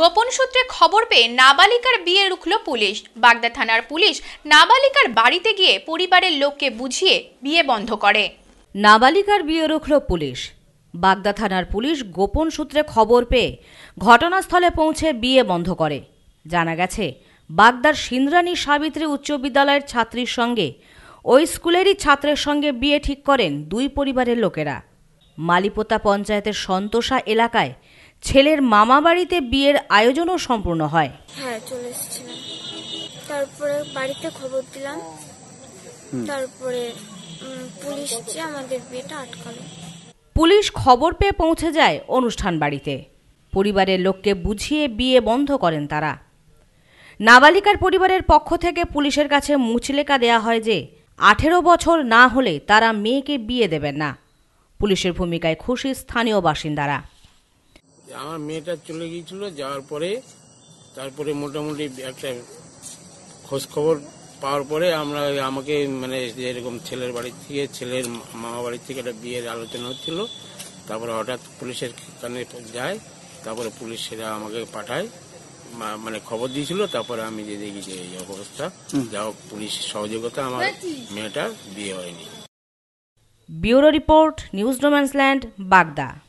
গোপন সূত্রে খবর পেয়ে নাবালিকার বিয়ে রুখল পুলিশ বাগদা থানার পুলিশ নাবালিকার বাড়িতে গিয়ে পরিবারের লোককে বুঝিয়ে বিয়ে বন্ধ করে নাবালিকার বিয়ে রুখল পুলিশ বাগদা থানার পুলিশ গোপন সূত্রে খবর পেয়ে ঘটনাস্থলে পৌঁছে বিয়ে বন্ধ করে জানা গেছে বাগদার সিন্দ্রানী সাবিত্রী উচ্চ বিদ্যালয়ের ছাত্রীর সঙ্গে ওই স্কুলেরই ছাত্রের সঙ্গে বিয়ে ঠিক করেন দুই পরিবারের লোকেরা মালিপোতা পঞ্চায়েতের সন্তোষা এলাকায় ছেলের মামা বাড়িতে বিয়ের আয়োজনও সম্পূর্ণ হয় হ্যাঁ, তারপরে বাড়িতে খবর দিলাম তারপরে পুলিশ যে আমাদের বিয়েটা আটকালো পুলিশ খবর পেয়ে পৌঁছে যায় অনুষ্ঠান বাড়িতে পরিবারের লোককে বুঝিয়ে বিয়ে বন্ধ করেন তারা নাবালিকার পরিবারের পক্ষ থেকে পুলিশের কাছে মুচলেকা দেয়া হয় যে আঠেরো বছর না হলে তারা মেয়েকে বিয়ে দেবেন না পুলিশের ভূমিকায় খুশি স্থানীয় বাসিন্দারা আমার মেয়েটা চলে গিয়েছিল যাওয়ার পরে তারপরে মোটামুটি একটা খোঁজ খবর পাওয়ার পরে আমরা আমাকে মানে এরকম ছেলের বাড়ি থেকে ছেলের মামা বাড়ি থেকে একটা বিয়ের আলোচনা হচ্ছিল তারপরে হঠাৎ পুলিশের কানে যায় তারপরে পুলিশেরা আমাকে পাঠায় মানে খবর দিয়েছিল তারপরে আমি যে দেখি যে এই অবস্থা যা হোক পুলিশের সহযোগিতা আমার মেয়েটা বিয়ে হয়নি ব্যুরো রিপোর্ট নিউজ ডোমেন্সল্যান্ড বাগদা